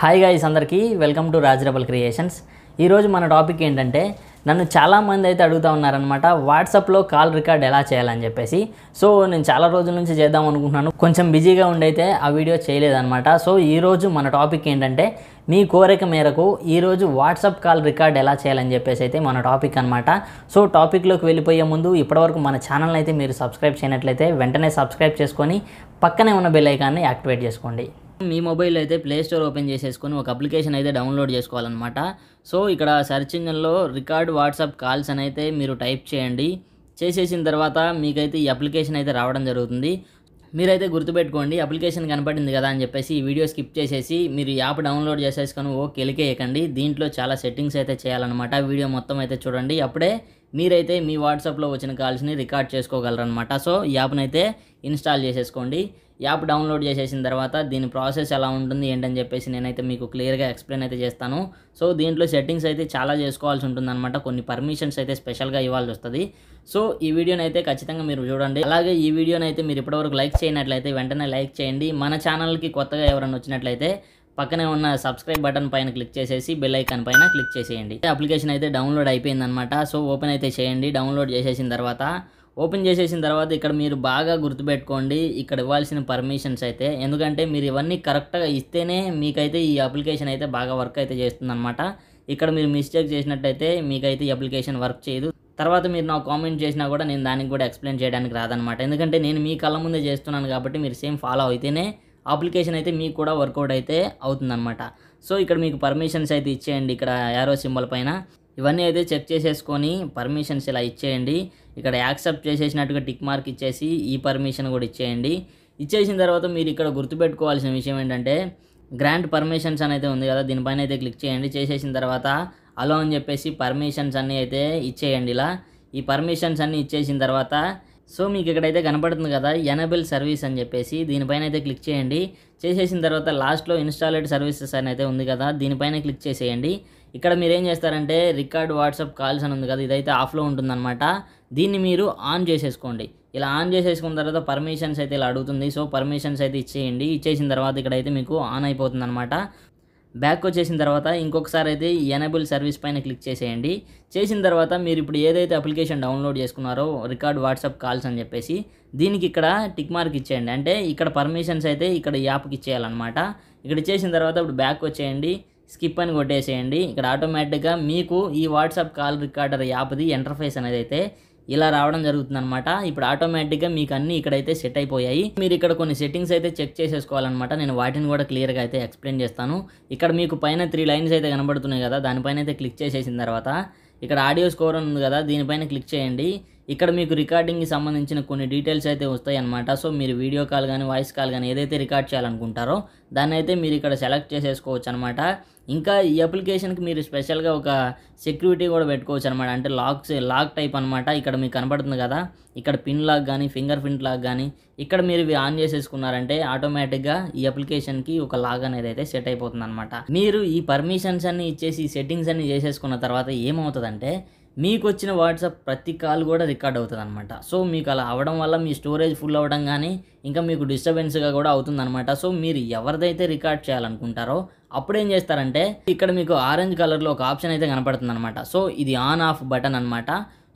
hi guys అందరికీ welcome to Rajarabal creations ఈరోజు మన టాపిక్ ఏంటంటే నన్ను చాలామంది అయితే అడుగుతూ ఉన్నారనమాట వాట్సాప్లో కాల్ రికార్డ్ ఎలా చేయాలని చెప్పేసి సో నేను చాలా రోజుల నుంచి చేద్దాం అనుకుంటున్నాను కొంచెం బిజీగా ఉండైతే ఆ వీడియో చేయలేదన్నమాట సో ఈరోజు మన టాపిక్ ఏంటంటే మీ కోరిక మేరకు ఈరోజు వాట్సాప్ కాల్ రికార్డ్ ఎలా చేయాలని చెప్పేసి అయితే మన టాపిక్ అనమాట సో టాపిక్లోకి వెళ్ళిపోయే ముందు ఇప్పటివరకు మన ఛానల్ అయితే మీరు సబ్స్క్రైబ్ చేయనట్లయితే వెంటనే సబ్స్క్రైబ్ చేసుకొని పక్కనే ఉన్న బెల్ ఐకాన్ని యాక్టివేట్ చేసుకోండి మీ మొబైల్ అయితే ప్లే స్టోర్ ఓపెన్ చేసేసుకొని ఒక అప్లికేషన్ అయితే డౌన్లోడ్ చేసుకోవాలన్నమాట సో ఇక్కడ సెర్చ్ ఇంజన్లో రికార్డ్ వాట్సాప్ కాల్స్ అని అయితే మీరు టైప్ చేయండి చేసేసిన తర్వాత మీకైతే ఈ అప్లికేషన్ అయితే రావడం జరుగుతుంది మీరైతే గుర్తుపెట్టుకోండి అప్లికేషన్ కనపడింది కదా అని చెప్పేసి ఈ వీడియో స్కిప్ చేసేసి మీరు యాప్ డౌన్లోడ్ చేసేసుకొని ఓ కెలికేయకండి దీంట్లో చాలా సెట్టింగ్స్ అయితే చేయాలన్నమాట వీడియో మొత్తం అయితే చూడండి అప్పుడే మీరైతే మీ వాట్సాప్లో వచ్చిన కాల్స్ని రికార్డ్ చేసుకోగలరనమాట సో ఈ యాప్నైతే ఇన్స్టాల్ చేసేసుకోండి యాప్ డౌన్లోడ్ చేసేసిన తర్వాత దీని ప్రాసెస్ ఎలా ఉంటుంది ఏంటని చెప్పేసి నేనైతే మీకు క్లియర్గా ఎక్స్ప్లెయిన్ అయితే చేస్తాను సో దీంట్లో సెట్టింగ్స్ అయితే చాలా చేసుకోవాల్సి ఉంటుందన్నమాట కొన్ని పర్మిషన్స్ అయితే స్పెషల్గా ఇవ్వాల్సి వస్తుంది సో ఈ వీడియోని అయితే ఖచ్చితంగా మీరు చూడండి అలాగే ఈ వీడియోని అయితే మీరు ఇప్పటివరకు లైక్ చేయనట్లయితే వెంటనే లైక్ చేయండి మన ఛానల్కి కొత్తగా ఎవరైనా వచ్చినట్లయితే పక్కనే ఉన్న సబ్స్క్రైబ్ బటన్ పైన క్లిక్ చేసేసి బెల్ ఐకాన్ పైన క్లిక్ చేసేయండి అప్లికేషన్ అయితే డౌన్లోడ్ అయిపోయిందనమాట సో ఓపెన్ అయితే చేయండి డౌన్లోడ్ చేసేసిన తర్వాత ఓపెన్ చేసేసిన తర్వాత ఇక్కడ మీరు బాగా గుర్తుపెట్టుకోండి ఇక్కడ ఇవ్వాల్సిన పర్మిషన్స్ అయితే ఎందుకంటే మీరు ఇవన్నీ కరెక్ట్గా ఇస్తేనే మీకైతే ఈ అప్లికేషన్ అయితే బాగా వర్క్ అయితే చేస్తుందన్నమాట ఇక్కడ మీరు మిస్టేక్ చేసినట్టయితే మీకైతే ఈ అప్లికేషన్ వర్క్ చేయదు తర్వాత మీరు నాకు కామెంట్ చేసినా కూడా నేను దానికి కూడా ఎక్స్ప్లెయిన్ చేయడానికి రాదనమాట ఎందుకంటే నేను మీ కళ్ళ ముందే చేస్తున్నాను కాబట్టి మీరు సేమ్ ఫాలో అయితేనే అప్లికేషన్ అయితే మీకు కూడా వర్కౌట్ అయితే అవుతుందన్నమాట సో ఇక్కడ మీకు పర్మిషన్స్ అయితే ఇచ్చేయండి ఇక్కడ యారో సింబల్ పైన ఇవన్నీ అయితే చెక్ చేసేసుకొని పర్మిషన్స్ ఇలా ఇచ్చేయండి ఇక్కడ యాక్సెప్ట్ చేసేసినట్టుగా టిక్ మార్క్ ఇచ్చేసి ఈ పర్మిషన్ కూడా ఇచ్చేయండి ఇచ్చేసిన తర్వాత మీరు ఇక్కడ గుర్తుపెట్టుకోవాల్సిన విషయం ఏంటంటే గ్రాంట్ పర్మిషన్స్ అనేది ఉంది కదా దీనిపైన అయితే క్లిక్ చేయండి చేసేసిన తర్వాత అలో అని చెప్పేసి పర్మిషన్స్ అన్నీ అయితే ఇచ్చేయండి ఇలా ఈ పర్మిషన్స్ అన్నీ ఇచ్చేసిన తర్వాత సో మీకు ఇక్కడైతే కనపడుతుంది కదా ఎనబుల్ సర్వీస్ అని చెప్పేసి దీనిపైన అయితే క్లిక్ చేయండి చేసేసిన తర్వాత లాస్ట్లో ఇన్స్టాలేడ్ సర్వీసెస్ అని అయితే ఉంది కదా దీనిపైన క్లిక్ చేసేయండి ఇక్కడ మీరు ఏం చేస్తారంటే రికార్డ్ వాట్సాప్ కాల్స్ అని ఉంది కదా ఇదైతే ఆఫ్లో ఉంటుందన్నమాట దీన్ని మీరు ఆన్ చేసేసుకోండి ఇలా ఆన్ చేసేసుకున్న తర్వాత పర్మిషన్స్ అయితే ఇలా అడుగుతుంది సో పర్మిషన్స్ అయితే ఇచ్చేయండి ఇచ్చేసిన తర్వాత ఇక్కడ అయితే మీకు ఆన్ అయిపోతుంది అనమాట బ్యాక్ వచ్చేసిన తర్వాత ఇంకొకసారి అయితే ఎనబుల్ సర్వీస్ పైన క్లిక్ చేసేయండి చేసిన తర్వాత మీరు ఇప్పుడు ఏదైతే అప్లికేషన్ డౌన్లోడ్ చేసుకున్నారో రికార్డ్ వాట్సాప్ కాల్స్ అని చెప్పేసి దీనికి ఇక్కడ టిక్ మార్క్ ఇచ్చేయండి అంటే ఇక్కడ పర్మిషన్స్ అయితే ఇక్కడ యాప్కి ఇచ్చేయాలన్నమాట ఇక్కడ ఇచ్చేసిన తర్వాత ఇప్పుడు బ్యాక్ వచ్చేయండి స్కిప్ అని కొట్టేసేయండి ఇక్కడ ఆటోమేటిక్గా మీకు ఈ వాట్సాప్ కాల్ రికార్డర్ యాప్ది ఎంటర్ఫేస్ అనేది అయితే ఇలా రావడం జరుగుతుంది అనమాట ఇప్పుడు ఆటోమేటిక్గా మీకు అన్నీ ఇక్కడైతే సెట్ అయిపోయాయి మీరు ఇక్కడ కొన్ని సెట్టింగ్స్ అయితే చెక్ చేసేసుకోవాలన్నమాట నేను వాటిని కూడా క్లియర్గా అయితే ఎక్స్ప్లెయిన్ చేస్తాను ఇక్కడ మీకు పైన త్రీ లైన్స్ అయితే కనబడుతున్నాయి కదా దానిపైన అయితే క్లిక్ చేసేసిన తర్వాత ఇక్కడ ఆడియో స్కోర్ ఉంది కదా దీనిపైన క్లిక్ చేయండి ఇక్కడ మీకు రికార్డింగ్కి సంబంధించిన కొన్ని డీటెయిల్స్ అయితే వస్తాయి అనమాట సో మీరు వీడియో కాల్ కానీ వాయిస్ కాల్ కానీ ఏదైతే రికార్డ్ చేయాలనుకుంటారో దాన్ని అయితే మీరు ఇక్కడ సెలెక్ట్ చేసేసుకోవచ్చు అనమాట ఇంకా ఈ అప్లికేషన్కి మీరు స్పెషల్గా ఒక సెక్యూరిటీ కూడా పెట్టుకోవచ్చు అనమాట అంటే లాక్స్ లాక్ టైప్ అనమాట ఇక్కడ మీకు కనబడుతుంది కదా ఇక్కడ పిన్ లాక్ కానీ ఫింగర్ ప్రింట్ లాక్ కానీ ఇక్కడ మీరు ఇవి ఆన్ చేసేసుకున్నారంటే ఆటోమేటిక్గా ఈ అప్లికేషన్కి ఒక లాగ్ అనేది అయితే సెట్ అయిపోతుంది అనమాట మీరు ఈ పర్మిషన్స్ అన్ని ఇచ్చేసి సెట్టింగ్స్ అన్ని చేసేసుకున్న తర్వాత ఏమవుతుందంటే మీకు వచ్చిన వాట్సాప్ ప్రతి కాల్ కూడా రికార్డ్ అవుతుంది సో మీకు అలా అవడం వల్ల మీ స్టోరేజ్ ఫుల్ అవ్వడం కానీ ఇంకా మీకు డిస్టర్బెన్స్గా కూడా అవుతుందన్నమాట సో మీరు ఎవరిదైతే రికార్డ్ చేయాలనుకుంటారో అప్పుడు ఏం చేస్తారంటే ఇక్కడ మీకు ఆరెంజ్ కలర్లో ఒక ఆప్షన్ అయితే కనపడుతుంది అనమాట సో ఇది ఆన్ ఆఫ్ బటన్ అనమాట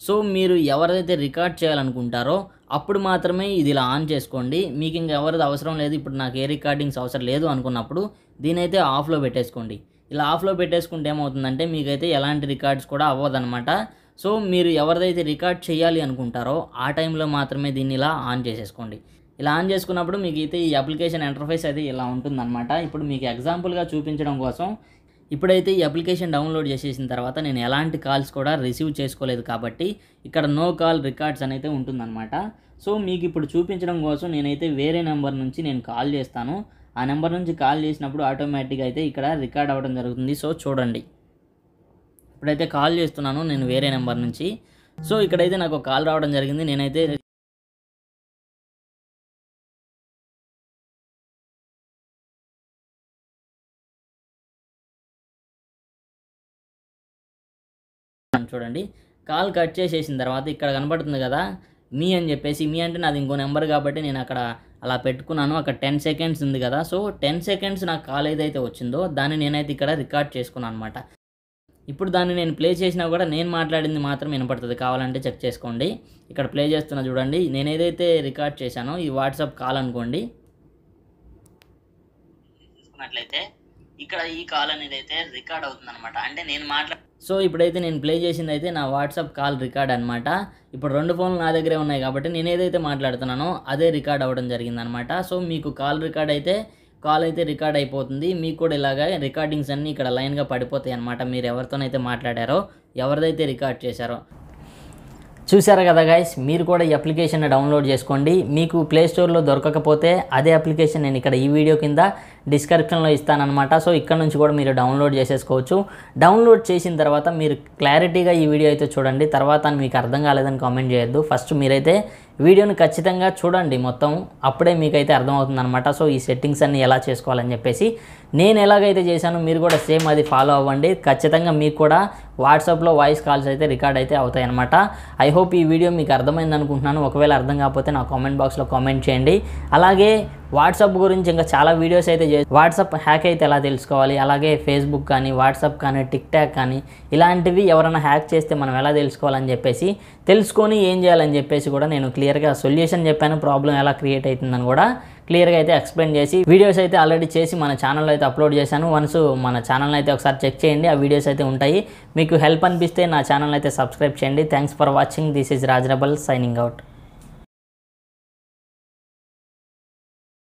సో మీరు ఎవరిదైతే రికార్డ్ చేయాలనుకుంటారో అప్పుడు మాత్రమే ఇది ఇలా ఆన్ చేసుకోండి మీకు ఇంకెవరిది అవసరం లేదు ఇప్పుడు నాకు ఏ రికార్డింగ్స్ అవసరం లేదు అనుకున్నప్పుడు దీనైతే ఆఫ్లో పెట్టేసుకోండి ఇలా ఆఫ్లో పెట్టేసుకుంటే ఏమవుతుందంటే మీకైతే ఎలాంటి రికార్డ్స్ కూడా అవ్వదనమాట సో మీరు ఎవరిదైతే రికార్డ్ చేయాలి అనుకుంటారో ఆ టైంలో మాత్రమే దీన్ని ఇలా ఆన్ చేసేసుకోండి ఇలా ఆన్ చేసుకున్నప్పుడు మీకు అయితే ఈ అప్లికేషన్ ఇంటర్ఫేస్ అయితే ఇలా ఉంటుందన్నమాట ఇప్పుడు మీకు ఎగ్జాంపుల్గా చూపించడం కోసం ఇప్పుడైతే ఈ అప్లికేషన్ డౌన్లోడ్ చేసేసిన తర్వాత నేను ఎలాంటి కాల్స్ కూడా రిసీవ్ చేసుకోలేదు కాబట్టి ఇక్కడ నో కాల్ రికార్డ్స్ అనేది ఉంటుందన్నమాట సో మీకు ఇప్పుడు చూపించడం కోసం నేనైతే వేరే నెంబర్ నుంచి నేను కాల్ చేస్తాను ఆ నెంబర్ నుంచి కాల్ చేసినప్పుడు ఆటోమేటిక్గా అయితే ఇక్కడ రికార్డ్ అవ్వడం జరుగుతుంది సో చూడండి ఇప్పుడైతే కాల్ చేస్తున్నాను నేను వేరే నెంబర్ నుంచి సో ఇక్కడైతే నాకు కాల్ రావడం జరిగింది నేనైతే చూడండి కాల్ కట్ చేసేసిన తర్వాత ఇక్కడ కనబడుతుంది కదా మీ అని చెప్పేసి మీ అంటే నాది ఇంకో నెంబర్ కాబట్టి నేను అక్కడ అలా పెట్టుకున్నాను అక్కడ టెన్ సెకండ్స్ ఉంది కదా సో టెన్ సెకండ్స్ నాకు కాల్ ఏదైతే వచ్చిందో దాన్ని నేనైతే ఇక్కడ రికార్డ్ చేసుకున్నాను అనమాట ఇప్పుడు దాన్ని నేను ప్లే చేసినా కూడా నేను మాట్లాడింది మాత్రం వినపడుతుంది కావాలంటే చెక్ చేసుకోండి ఇక్కడ ప్లే చేస్తున్నా చూడండి నేను ఏదైతే రికార్డ్ చేశానో ఈ వాట్సాప్ కాల్ అనుకోండి చూసుకున్నట్లయితే ఇక్కడ ఈ కాల్ అనేది అయితే రికార్డ్ అవుతుంది అనమాట అంటే నేను మాట్లా సో ఇప్పుడైతే నేను ప్లే చేసింది అయితే నా వాట్సాప్ కాల్ రికార్డ్ అనమాట ఇప్పుడు రెండు ఫోన్లు నా దగ్గరే ఉన్నాయి కాబట్టి నేను ఏదైతే మాట్లాడుతున్నానో అదే రికార్డ్ అవ్వడం జరిగిందనమాట సో మీకు కాల్ రికార్డ్ అయితే కాల్ అయితే రికార్డ్ అయిపోతుంది మీకు కూడా ఇలాగా రికార్డింగ్స్ అన్నీ ఇక్కడ లైన్గా పడిపోతాయి అనమాట మీరు ఎవరితోనైతే మాట్లాడారో ఎవరిదైతే రికార్డ్ చేశారో చూసారా కదా గైస్ మీరు కూడా ఈ అప్లికేషన్ డౌన్లోడ్ చేసుకోండి మీకు ప్లేస్టోర్లో దొరకకపోతే అదే అప్లికేషన్ నేను ఇక్కడ ఈ వీడియో కింద డిస్క్రిప్షన్లో ఇస్తానమాట సో ఇక్కడ నుంచి కూడా మీరు డౌన్లోడ్ చేసేసుకోవచ్చు డౌన్లోడ్ చేసిన తర్వాత మీరు క్లారిటీగా ఈ వీడియో అయితే చూడండి తర్వాత మీకు అర్థం కాలేదని కామెంట్ చేయొద్దు ఫస్ట్ మీరైతే వీడియోని ఖచ్చితంగా చూడండి మొత్తం అప్పుడే మీకైతే అర్థమవుతుందనమాట సో ఈ సెట్టింగ్స్ అన్ని ఎలా చేసుకోవాలని చెప్పేసి నేను ఎలాగైతే చేశాను మీరు కూడా సేమ్ అది ఫాలో అవ్వండి ఖచ్చితంగా మీకు కూడా వాట్సాప్లో వాయిస్ కాల్స్ అయితే రికార్డ్ అయితే అవుతాయన్నమాట ఐ హోప్ ఈ వీడియో మీకు అర్థమైంది అనుకుంటున్నాను ఒకవేళ అర్థం కాకపోతే నా కామెంట్ బాక్స్లో కామెంట్ చేయండి అలాగే వాట్సాప్ గురించి ఇంకా చాలా వీడియోస్ అయితే చేసి వాట్సాప్ హ్యాక్ అయితే ఎలా తెలుసుకోవాలి అలాగే ఫేస్బుక్ కానీ వాట్సాప్ కానీ టిక్ టాక్ కానీ ఇలాంటివి ఎవరైనా హ్యాక్ చేస్తే మనం ఎలా తెలుసుకోవాలని చెప్పేసి తెలుసుకొని ఏం చేయాలని చెప్పేసి కూడా నేను క్లియర్గా సొల్యూషన్ చెప్పాను ప్రాబ్లం ఎలా క్రియేట్ అవుతుందని కూడా క్లియర్గా అయితే ఎక్స్ప్లెయిన్ చేసి వీడియోస్ అయితే ఆల్రెడీ చేసి మన ఛానల్లో అయితే అప్లోడ్ చేశాను వన్స్ మన ఛానల్ అయితే ఒకసారి చెక్ చేయండి ఆ వీడియోస్ అయితే ఉంటాయి మీకు హెల్ప్ అనిపిస్తే నా ఛానల్ అయితే సబ్స్క్రైబ్ చేయండి thanks for watching this is Rajarabal signing out